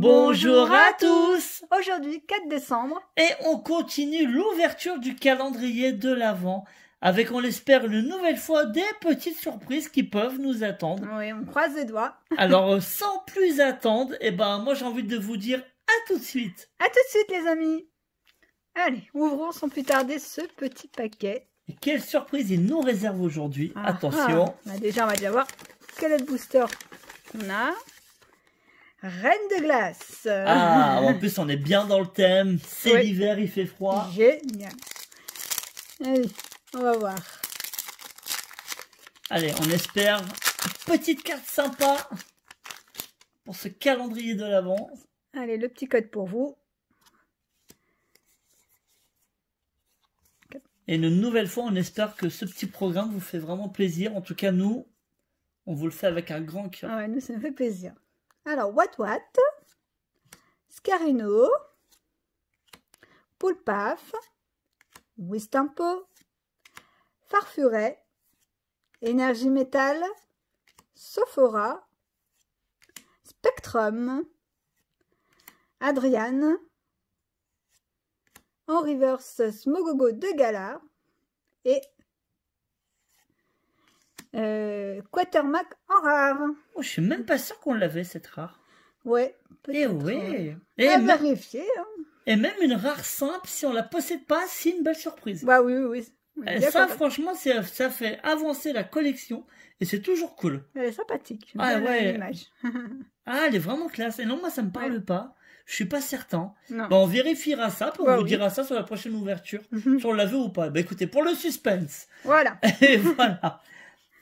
Bonjour à tous Aujourd'hui 4 décembre et on continue l'ouverture du calendrier de l'Avent avec on l'espère une nouvelle fois des petites surprises qui peuvent nous attendre. Oui, on croise les doigts. Alors euh, sans plus attendre, et eh ben moi j'ai envie de vous dire à tout de suite. À tout de suite les amis. Allez, ouvrons sans plus tarder ce petit paquet. quelle surprise il nous réserve aujourd'hui. Ah, Attention. Ah. Bah, déjà on va déjà voir quel est le booster qu'on a. Reine de glace. Ah, en plus, on est bien dans le thème. C'est l'hiver, il fait froid. Génial. Allez, on va voir. Allez, on espère une petite carte sympa pour ce calendrier de l'avance Allez, le petit code pour vous. Et une nouvelle fois, on espère que ce petit programme vous fait vraiment plaisir. En tout cas, nous, on vous le fait avec un grand cœur. Ah ouais, nous, ça nous fait plaisir. Alors, What What, Scarino, Poulpaf, Wistampo, Farfuret, Énergie Métal, Sophora, Spectrum, Adriane, en Smogogo de Gala et euh, Quatermac en rare. Oh, je suis même pas sûr qu'on l'avait cette rare. Ouais. Eh hein. Et ouais. Hein. Et même... une rare simple, si on la possède pas, c'est une belle surprise. Bah oui, oui. oui. Et eh, ça, franchement, ça fait avancer la collection et c'est toujours cool. Elle est sympathique. Ah ouais. ah, elle est vraiment classe. Et non, moi, ça me parle pas. Je suis pas certain. Bah, on vérifiera ça, pour on bah vous dira ça sur la prochaine ouverture, mhm. si on la vu ou pas. Bah, écoutez, pour le suspense. Voilà. Et voilà.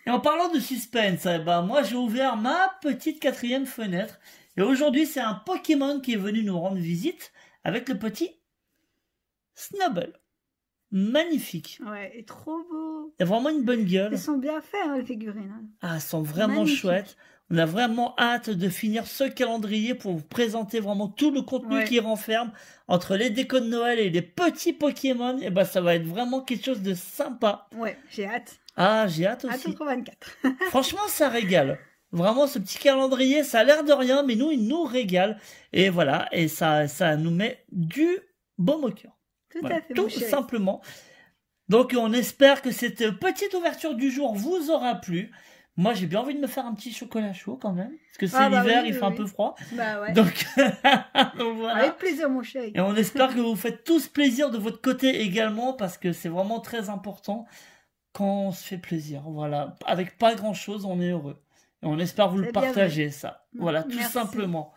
Et en parlant de suspense, eh ben moi j'ai ouvert ma petite quatrième fenêtre. Et aujourd'hui, c'est un Pokémon qui est venu nous rendre visite avec le petit Snubble. Magnifique. Ouais, et trop beau. Il a vraiment une bonne gueule. Ils sont bien faits, hein, les figurines. Hein. Ah, elles sont vraiment chouettes. On a vraiment hâte de finir ce calendrier pour vous présenter vraiment tout le contenu qui renferme entre les décos de Noël et les petits Pokémon. Et eh ben ça va être vraiment quelque chose de sympa. Ouais, j'ai hâte. Ah, j'ai hâte aussi. Hâte Franchement, ça régale. Vraiment, ce petit calendrier, ça a l'air de rien, mais nous, il nous régale. Et voilà, et ça, ça nous met du bon au cœur. Tout à fait. Tout simplement. Donc, on espère que cette petite ouverture du jour vous aura plu. Moi, j'ai bien envie de me faire un petit chocolat chaud quand même. Parce que c'est ah bah l'hiver, il fait un peu froid. Bah ouais. Donc, voilà. Avec plaisir, mon chéri. Et on espère que vous faites tous plaisir de votre côté également parce que c'est vraiment très important quand on se fait plaisir. Voilà. Avec pas grand chose, on est heureux. Et on espère vous le partager, ça. Voilà, tout simplement.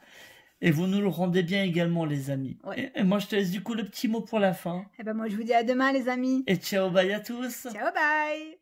Et vous nous le rendez bien également, les amis. Et, et moi, je te laisse du coup le petit mot pour la fin. Et eh ben moi, je vous dis à demain, les amis. Et ciao, bye à tous. Ciao, bye.